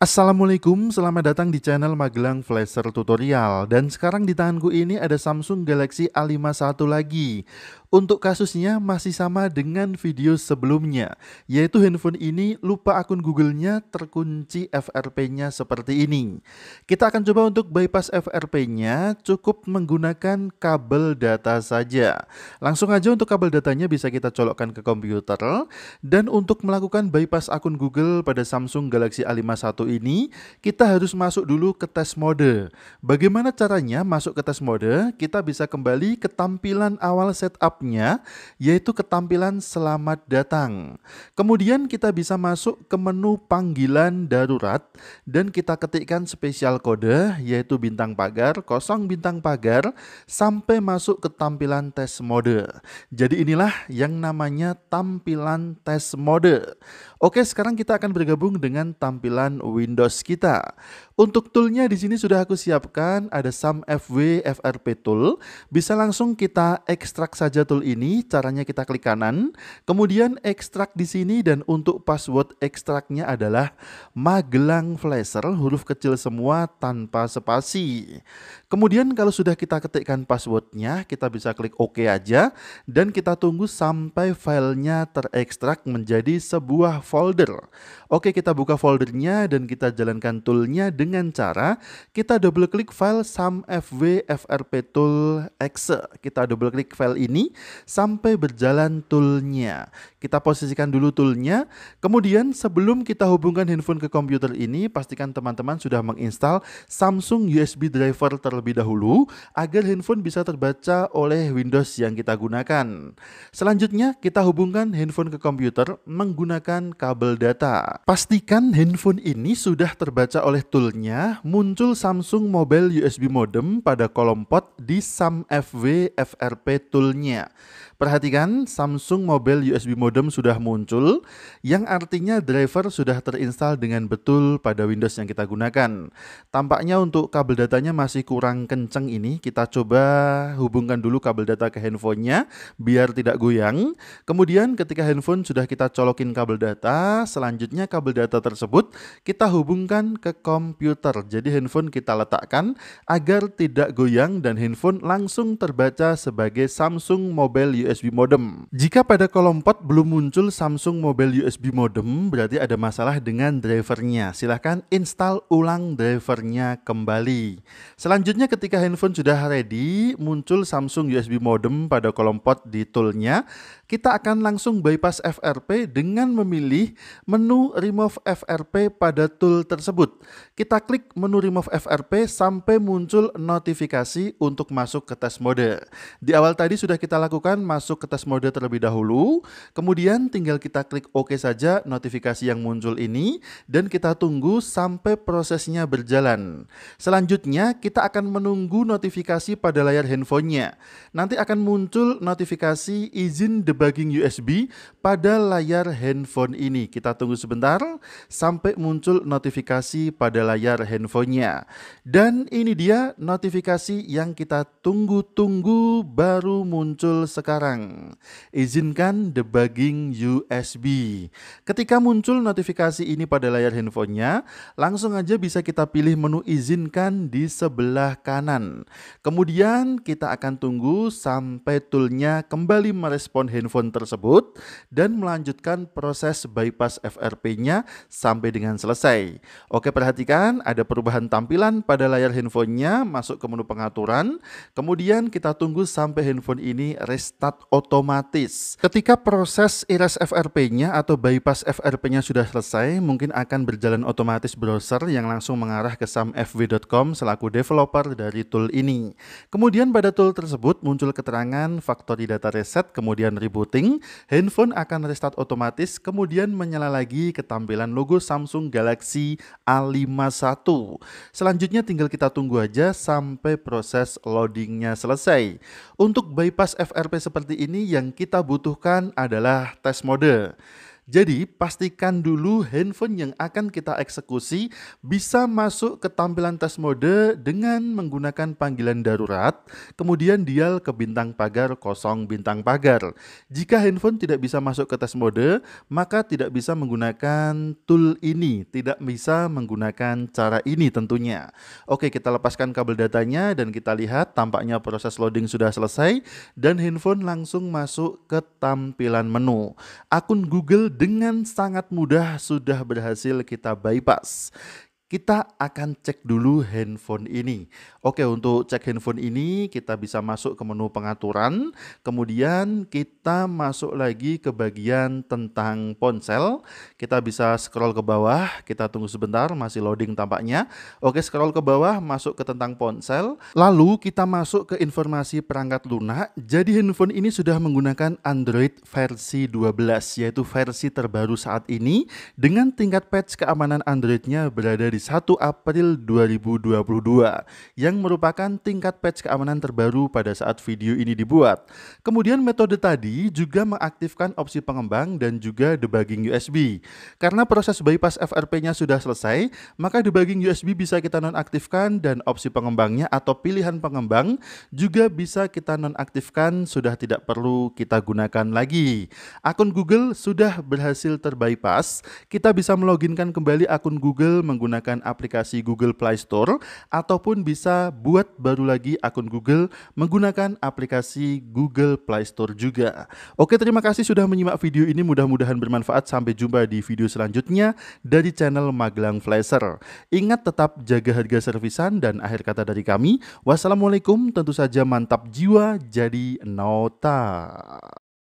Assalamualaikum, selamat datang di channel Magelang Flasher Tutorial Dan sekarang di tanganku ini ada Samsung Galaxy A51 lagi Untuk kasusnya masih sama dengan video sebelumnya Yaitu handphone ini lupa akun Google-nya terkunci FRP-nya seperti ini Kita akan coba untuk bypass FRP-nya cukup menggunakan kabel data saja Langsung aja untuk kabel datanya bisa kita colokkan ke komputer Dan untuk melakukan bypass akun Google pada Samsung Galaxy A51 ini, kita harus masuk dulu ke tes mode. Bagaimana caranya masuk ke tes mode? Kita bisa kembali ke tampilan awal setupnya, yaitu ke tampilan selamat datang. Kemudian kita bisa masuk ke menu panggilan darurat dan kita ketikkan spesial kode, yaitu bintang pagar, kosong bintang pagar, sampai masuk ke tampilan tes mode. Jadi inilah yang namanya tampilan tes mode. Oke, sekarang kita akan bergabung dengan tampilan Windows kita. Untuk toolnya di sini sudah aku siapkan, ada sum fw frp tool. Bisa langsung kita ekstrak saja tool ini, caranya kita klik kanan, kemudian ekstrak di sini dan untuk password ekstraknya adalah Magelang Flasher, huruf kecil semua tanpa spasi. Kemudian kalau sudah kita ketikkan passwordnya, kita bisa klik OK aja dan kita tunggu sampai filenya terekstrak menjadi sebuah folder. Oke, kita buka foldernya dan kita jalankan toolnya dengan dengan cara kita double klik file samfv frp tool exe. Kita double klik file ini sampai berjalan toolnya. Kita posisikan dulu toolnya. Kemudian sebelum kita hubungkan handphone ke komputer ini, pastikan teman-teman sudah menginstal Samsung USB driver terlebih dahulu agar handphone bisa terbaca oleh Windows yang kita gunakan. Selanjutnya kita hubungkan handphone ke komputer menggunakan kabel data. Pastikan handphone ini sudah terbaca oleh toolnya Akhirnya muncul Samsung Mobile USB Modem pada kolom pot di SAMFW FRP toolnya. Perhatikan Samsung Mobile USB Modem sudah muncul yang artinya driver sudah terinstal dengan betul pada Windows yang kita gunakan. Tampaknya untuk kabel datanya masih kurang kenceng ini, kita coba hubungkan dulu kabel data ke handphonenya biar tidak goyang. Kemudian ketika handphone sudah kita colokin kabel data, selanjutnya kabel data tersebut kita hubungkan ke kom komputer. Jadi handphone kita letakkan agar tidak goyang dan handphone langsung terbaca sebagai Samsung Mobile USB Modem. Jika pada kolom pot belum muncul Samsung Mobile USB Modem, berarti ada masalah dengan drivernya. Silahkan install ulang drivernya kembali. Selanjutnya ketika handphone sudah ready, muncul Samsung USB Modem pada kolom pot di toolnya, kita akan langsung bypass FRP dengan memilih menu remove FRP pada tool tersebut. Kita kita klik menu remove FRP sampai muncul notifikasi untuk masuk ke tes mode. Di awal tadi sudah kita lakukan masuk ke tes mode terlebih dahulu, kemudian tinggal kita klik OK saja notifikasi yang muncul ini, dan kita tunggu sampai prosesnya berjalan. Selanjutnya kita akan menunggu notifikasi pada layar handphonenya. Nanti akan muncul notifikasi izin debugging USB pada layar handphone ini. Kita tunggu sebentar sampai muncul notifikasi pada layar layar handphonenya. Dan ini dia notifikasi yang kita tunggu-tunggu baru muncul sekarang. Izinkan debugging USB. Ketika muncul notifikasi ini pada layar handphonenya, langsung aja bisa kita pilih menu izinkan di sebelah kanan. Kemudian kita akan tunggu sampai toolnya kembali merespon handphone tersebut dan melanjutkan proses bypass FRP-nya sampai dengan selesai. Oke perhatikan kan ada perubahan tampilan pada layar handphonenya, masuk ke menu pengaturan, kemudian kita tunggu sampai handphone ini restart otomatis. Ketika proses iris FRP-nya atau bypass FRP-nya sudah selesai, mungkin akan berjalan otomatis browser yang langsung mengarah ke samfv.com selaku developer dari tool ini. Kemudian pada tool tersebut muncul keterangan factory data reset, kemudian rebooting, handphone akan restart otomatis, kemudian menyala lagi ke tampilan logo Samsung Galaxy A5 Selanjutnya tinggal kita tunggu aja sampai proses loadingnya selesai. Untuk bypass FRP seperti ini yang kita butuhkan adalah tes mode. Jadi pastikan dulu handphone yang akan kita eksekusi bisa masuk ke tampilan tes mode dengan menggunakan panggilan darurat, kemudian dial ke bintang pagar kosong bintang pagar. Jika handphone tidak bisa masuk ke tes mode, maka tidak bisa menggunakan tool ini, tidak bisa menggunakan cara ini tentunya. Oke, kita lepaskan kabel datanya dan kita lihat tampaknya proses loading sudah selesai dan handphone langsung masuk ke tampilan menu. Akun Google dengan sangat mudah sudah berhasil kita bypass kita akan cek dulu handphone ini. Oke, untuk cek handphone ini kita bisa masuk ke menu pengaturan, kemudian kita masuk lagi ke bagian tentang ponsel. Kita bisa scroll ke bawah, kita tunggu sebentar, masih loading tampaknya. Oke, scroll ke bawah, masuk ke tentang ponsel. Lalu kita masuk ke informasi perangkat lunak. Jadi handphone ini sudah menggunakan Android versi 12, yaitu versi terbaru saat ini dengan tingkat patch keamanan Androidnya berada di 1 April 2022 yang merupakan tingkat patch keamanan terbaru pada saat video ini dibuat. Kemudian metode tadi juga mengaktifkan opsi pengembang dan juga debugging USB. Karena proses bypass FRP-nya sudah selesai, maka debugging USB bisa kita nonaktifkan dan opsi pengembangnya atau pilihan pengembang juga bisa kita nonaktifkan sudah tidak perlu kita gunakan lagi. Akun Google sudah berhasil terbypass, kita bisa meloginkan kembali akun Google menggunakan menggunakan aplikasi Google Play Store ataupun bisa buat baru lagi akun Google menggunakan aplikasi Google Play Store juga. Oke, terima kasih sudah menyimak video ini. Mudah-mudahan bermanfaat. Sampai jumpa di video selanjutnya dari channel Magelang Flasher. Ingat tetap jaga harga servisan dan akhir kata dari kami. Wassalamualaikum, tentu saja mantap jiwa jadi nota.